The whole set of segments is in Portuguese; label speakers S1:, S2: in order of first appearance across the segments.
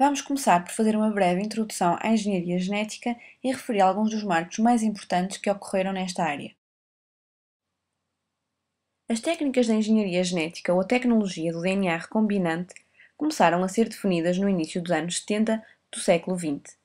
S1: Vamos começar por fazer uma breve introdução à engenharia genética e referir alguns dos marcos mais importantes que ocorreram nesta área. As técnicas da engenharia genética ou a tecnologia do DNA recombinante começaram a ser definidas no início dos anos 70 do século XX.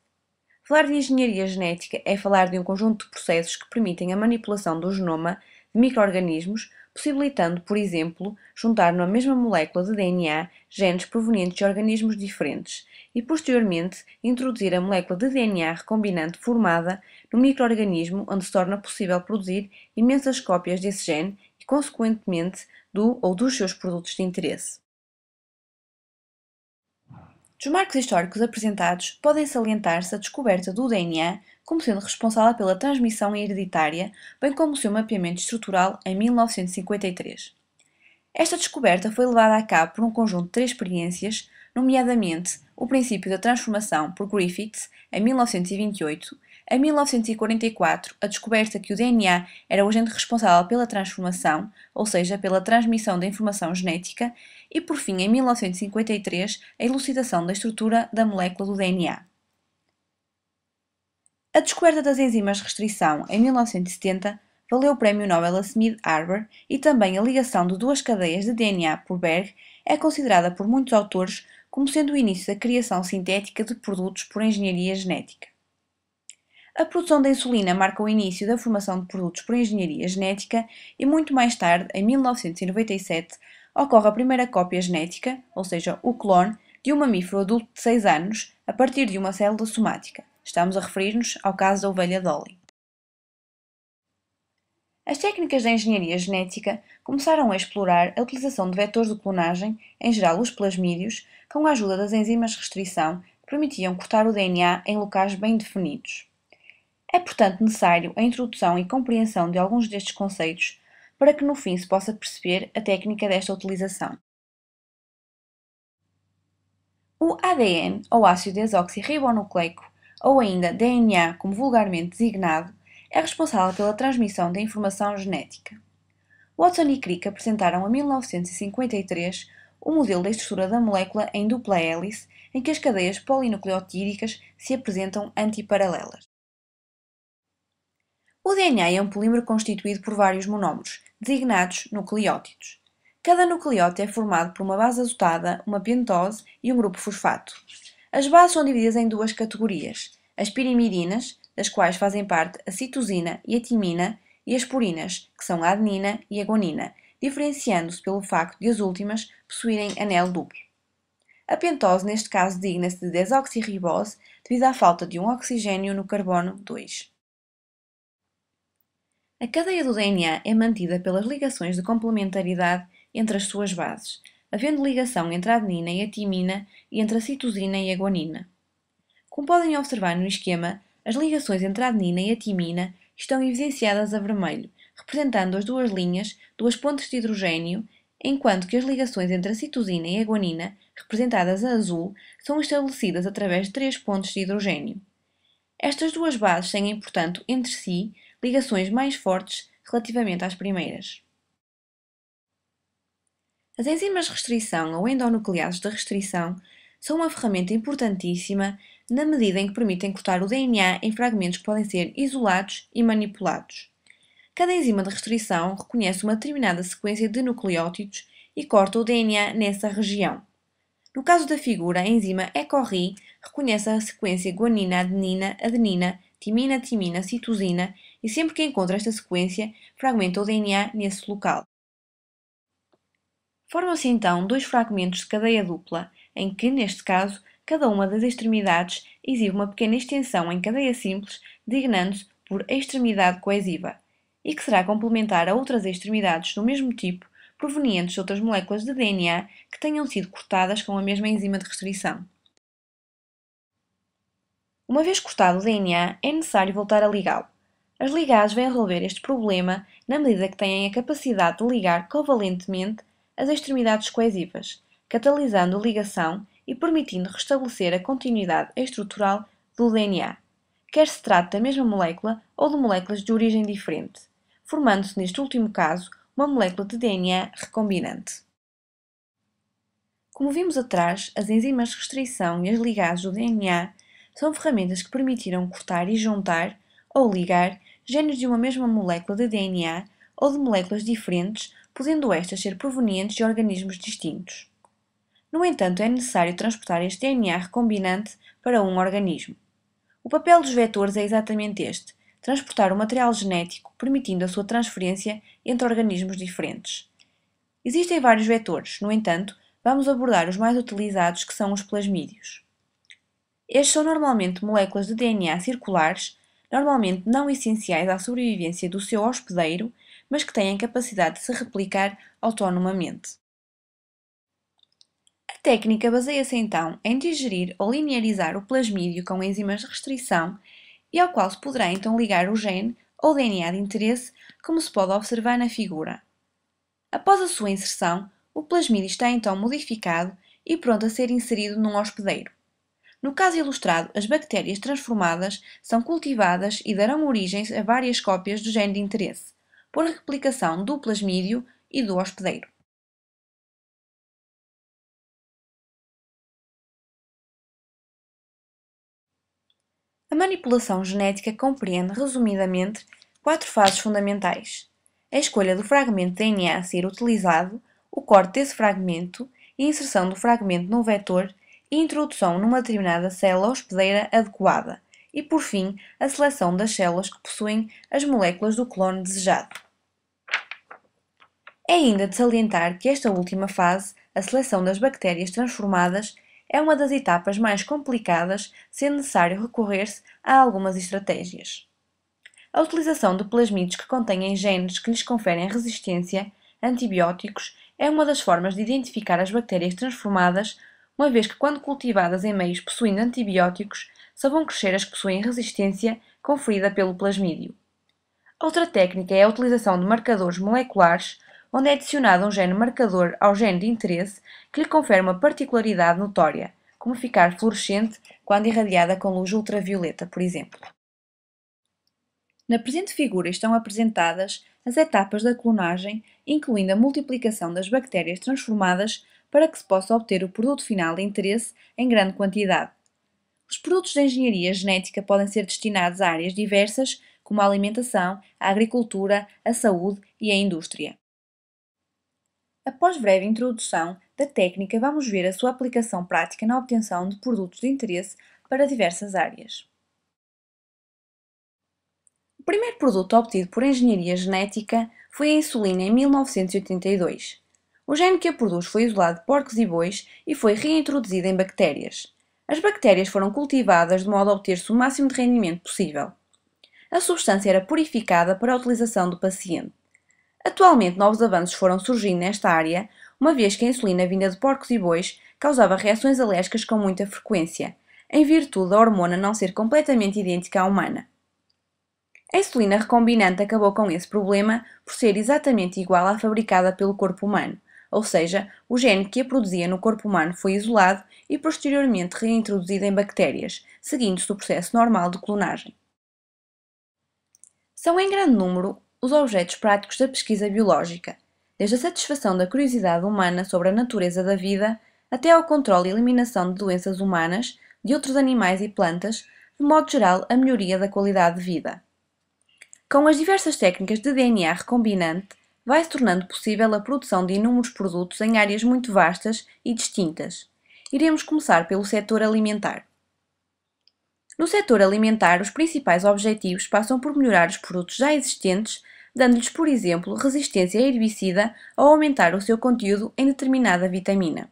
S1: Falar de engenharia genética é falar de um conjunto de processos que permitem a manipulação do genoma de microorganismos possibilitando, por exemplo, juntar numa mesma molécula de DNA genes provenientes de organismos diferentes e, posteriormente, introduzir a molécula de DNA recombinante formada no microorganismo onde se torna possível produzir imensas cópias desse gene e, consequentemente, do ou dos seus produtos de interesse. Dos marcos históricos apresentados, podem salientar-se a descoberta do DNA como sendo responsável pela transmissão hereditária, bem como o seu mapeamento estrutural em 1953. Esta descoberta foi levada a cabo por um conjunto de três experiências, nomeadamente o princípio da transformação por Griffiths em 1928 em 1944, a descoberta que o DNA era o agente responsável pela transformação, ou seja, pela transmissão da informação genética, e por fim, em 1953, a elucidação da estrutura da molécula do DNA. A descoberta das enzimas de restrição, em 1970, valeu o Prémio Nobel a Smith Arbor e também a ligação de duas cadeias de DNA por Berg é considerada por muitos autores como sendo o início da criação sintética de produtos por engenharia genética. A produção da insulina marca o início da formação de produtos por engenharia genética e muito mais tarde, em 1997, ocorre a primeira cópia genética, ou seja, o clone, de um mamífero adulto de 6 anos a partir de uma célula somática. Estamos a referir-nos ao caso da ovelha Dolly. As técnicas da engenharia genética começaram a explorar a utilização de vetores de clonagem, em geral os plasmídios, com a ajuda das enzimas de restrição que permitiam cortar o DNA em locais bem definidos. É, portanto, necessário a introdução e compreensão de alguns destes conceitos para que no fim se possa perceber a técnica desta utilização. O ADN, ou ácido desoxirribonucleico, ou ainda DNA, como vulgarmente designado, é responsável pela transmissão da informação genética. Watson e Crick apresentaram em 1953 o modelo da estrutura da molécula em dupla hélice, em que as cadeias polinucleotídicas se apresentam antiparalelas. O DNA é um polímero constituído por vários monómeros, designados nucleótidos. Cada nucleótido é formado por uma base azotada, uma pentose e um grupo fosfato. As bases são divididas em duas categorias, as pirimidinas, das quais fazem parte a citosina e a timina, e as purinas, que são a adenina e a guanina, diferenciando-se pelo facto de as últimas possuírem anel duplo. A pentose, neste caso, digna-se de desoxirribose devido à falta de um oxigênio no carbono 2. A cadeia do DNA é mantida pelas ligações de complementaridade entre as suas bases, havendo ligação entre a adenina e a timina e entre a citosina e a guanina. Como podem observar no esquema, as ligações entre a adenina e a timina estão evidenciadas a vermelho, representando as duas linhas, duas pontes de hidrogênio, enquanto que as ligações entre a citosina e a guanina, representadas a azul, são estabelecidas através de três pontes de hidrogênio. Estas duas bases têm, portanto, entre si ligações mais fortes relativamente às primeiras. As enzimas de restrição ou endonucleases de restrição são uma ferramenta importantíssima na medida em que permitem cortar o DNA em fragmentos que podem ser isolados e manipulados. Cada enzima de restrição reconhece uma determinada sequência de nucleótidos e corta o DNA nessa região. No caso da figura, a enzima ECORI reconhece a sequência guanina-adenina-adenina, timina-timina-citosina e sempre que encontra esta sequência, fragmenta o DNA nesse local. Formam-se então dois fragmentos de cadeia dupla, em que, neste caso, cada uma das extremidades exibe uma pequena extensão em cadeia simples, designando-se por extremidade coesiva, e que será complementar a outras extremidades do mesmo tipo, provenientes de outras moléculas de DNA que tenham sido cortadas com a mesma enzima de restrição. Uma vez cortado o DNA, é necessário voltar a ligá-lo. As ligases vêm resolver este problema na medida que têm a capacidade de ligar covalentemente as extremidades coesivas, catalisando a ligação e permitindo restabelecer a continuidade estrutural do DNA, quer se trate da mesma molécula ou de moléculas de origem diferente, formando-se neste último caso uma molécula de DNA recombinante. Como vimos atrás, as enzimas de restrição e as ligases do DNA são ferramentas que permitiram cortar e juntar ou ligar genes de uma mesma molécula de DNA ou de moléculas diferentes, podendo estas ser provenientes de organismos distintos. No entanto, é necessário transportar este DNA recombinante para um organismo. O papel dos vetores é exatamente este: transportar o material genético, permitindo a sua transferência entre organismos diferentes. Existem vários vetores, no entanto, vamos abordar os mais utilizados, que são os plasmídios. Estes são normalmente moléculas de DNA circulares normalmente não essenciais à sobrevivência do seu hospedeiro, mas que têm capacidade de se replicar autonomamente. A técnica baseia-se então em digerir ou linearizar o plasmídio com enzimas de restrição e ao qual se poderá então ligar o gene ou DNA de interesse, como se pode observar na figura. Após a sua inserção, o plasmídio está então modificado e pronto a ser inserido num hospedeiro. No caso ilustrado, as bactérias transformadas são cultivadas e darão origem a várias cópias do gene de interesse, por replicação do plasmídio e do hospedeiro. A manipulação genética compreende, resumidamente, quatro fases fundamentais: a escolha do fragmento de DNA a ser utilizado, o corte desse fragmento e a inserção do fragmento num vetor introdução numa determinada célula hospedeira adequada e, por fim, a seleção das células que possuem as moléculas do clone desejado. É ainda de salientar que esta última fase, a seleção das bactérias transformadas, é uma das etapas mais complicadas, sendo necessário recorrer-se a algumas estratégias. A utilização de plasmidos que contêm genes que lhes conferem resistência, antibióticos, é uma das formas de identificar as bactérias transformadas uma vez que, quando cultivadas em meios possuindo antibióticos, só vão crescer as que possuem resistência conferida pelo plasmídio. Outra técnica é a utilização de marcadores moleculares, onde é adicionado um gene marcador ao gene de interesse que lhe confere uma particularidade notória, como ficar fluorescente quando irradiada com luz ultravioleta, por exemplo. Na presente figura estão apresentadas as etapas da clonagem, incluindo a multiplicação das bactérias transformadas para que se possa obter o produto final de interesse em grande quantidade. Os produtos de engenharia genética podem ser destinados a áreas diversas, como a alimentação, a agricultura, a saúde e a indústria. Após breve introdução da técnica, vamos ver a sua aplicação prática na obtenção de produtos de interesse para diversas áreas. O primeiro produto obtido por engenharia genética foi a insulina em 1982. O gene que a produz foi isolado de porcos e bois e foi reintroduzido em bactérias. As bactérias foram cultivadas de modo a obter-se o máximo de rendimento possível. A substância era purificada para a utilização do paciente. Atualmente, novos avanços foram surgindo nesta área, uma vez que a insulina vinda de porcos e bois causava reações alérgicas com muita frequência, em virtude da hormona não ser completamente idêntica à humana. A insulina recombinante acabou com esse problema por ser exatamente igual à fabricada pelo corpo humano, ou seja, o gene que a produzia no corpo humano foi isolado e posteriormente reintroduzido em bactérias, seguindo-se o processo normal de clonagem. São em grande número os objetos práticos da pesquisa biológica, desde a satisfação da curiosidade humana sobre a natureza da vida até ao controle e eliminação de doenças humanas, de outros animais e plantas, de modo geral, a melhoria da qualidade de vida. Com as diversas técnicas de DNA recombinante, vai-se tornando possível a produção de inúmeros produtos em áreas muito vastas e distintas. Iremos começar pelo setor alimentar. No setor alimentar, os principais objetivos passam por melhorar os produtos já existentes, dando-lhes, por exemplo, resistência herbicida ou aumentar o seu conteúdo em determinada vitamina.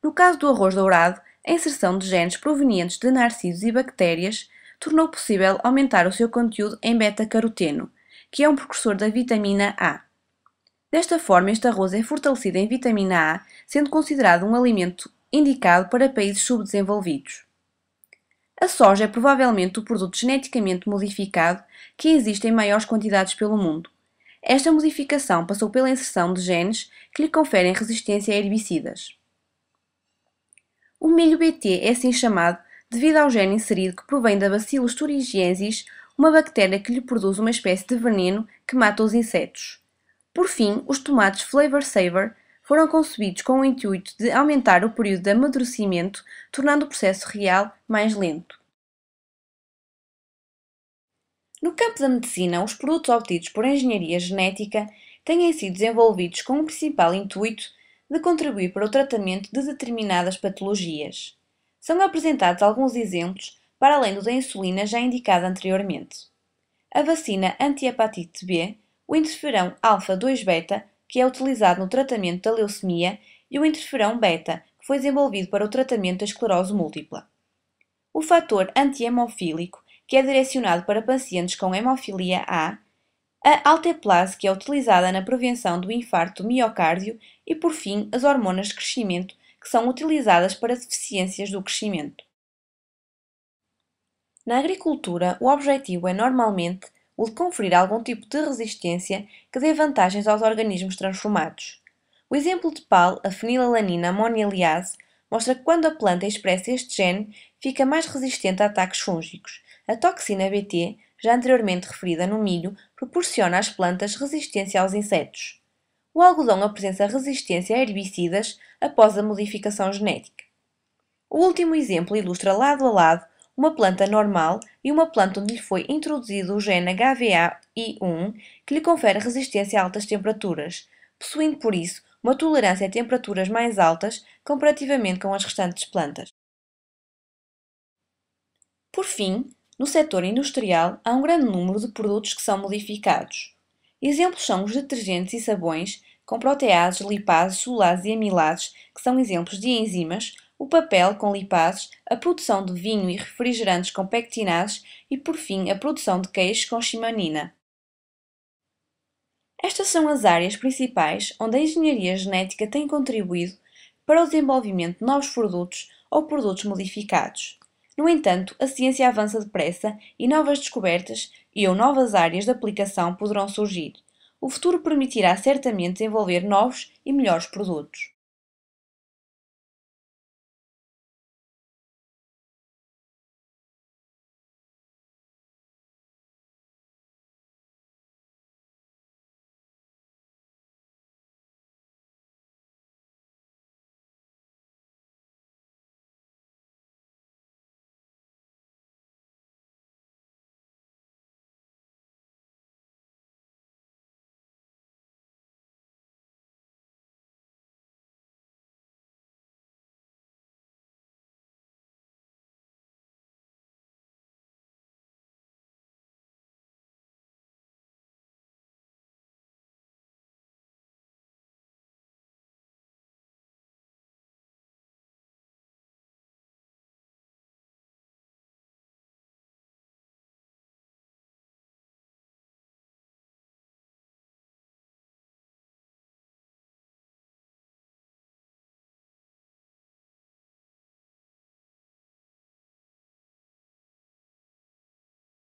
S1: No caso do arroz dourado, a inserção de genes provenientes de narcisos e bactérias tornou possível aumentar o seu conteúdo em beta-caroteno, que é um precursor da vitamina A. Desta forma, este arroz é fortalecido em vitamina A, sendo considerado um alimento indicado para países subdesenvolvidos. A soja é provavelmente o produto geneticamente modificado que existe em maiores quantidades pelo mundo. Esta modificação passou pela inserção de genes que lhe conferem resistência a herbicidas. O milho BT é assim chamado devido ao gene inserido que provém da Bacillus thuringiensis, uma bactéria que lhe produz uma espécie de veneno que mata os insetos. Por fim, os tomates Flavor Saver foram concebidos com o intuito de aumentar o período de amadurecimento, tornando o processo real mais lento. No campo da medicina, os produtos obtidos por engenharia genética têm sido desenvolvidos com o principal intuito de contribuir para o tratamento de determinadas patologias são apresentados alguns exemplos para além do da insulina já indicada anteriormente. A vacina anti-hepatite B, o interferão alfa-2-beta, que é utilizado no tratamento da leucemia, e o interferão beta, que foi desenvolvido para o tratamento da esclerose múltipla. O fator anti-hemofílico, que é direcionado para pacientes com hemofilia A, a alteplase, que é utilizada na prevenção do infarto miocárdio, e, por fim, as hormonas de crescimento que são utilizadas para deficiências do crescimento. Na agricultura, o objetivo é normalmente o de conferir algum tipo de resistência que dê vantagens aos organismos transformados. O exemplo de PAL, a fenilalanina amonialiase, mostra que quando a planta expressa este gene, fica mais resistente a ataques fúngicos. A toxina BT, já anteriormente referida no milho, proporciona às plantas resistência aos insetos. O algodão apresenta resistência a herbicidas, após a modificação genética. O último exemplo ilustra lado a lado uma planta normal e uma planta onde lhe foi introduzido o gene HVA-I1, que lhe confere resistência a altas temperaturas, possuindo por isso uma tolerância a temperaturas mais altas comparativamente com as restantes plantas. Por fim, no setor industrial há um grande número de produtos que são modificados, Exemplos são os detergentes e sabões com proteases, lipases, solases e amilases, que são exemplos de enzimas, o papel com lipases, a produção de vinho e refrigerantes com pectinases e, por fim, a produção de queijos com chimanina. Estas são as áreas principais onde a engenharia genética tem contribuído para o desenvolvimento de novos produtos ou produtos modificados. No entanto, a ciência avança depressa e novas descobertas e ou novas áreas de aplicação poderão surgir. O futuro permitirá certamente desenvolver novos e melhores produtos.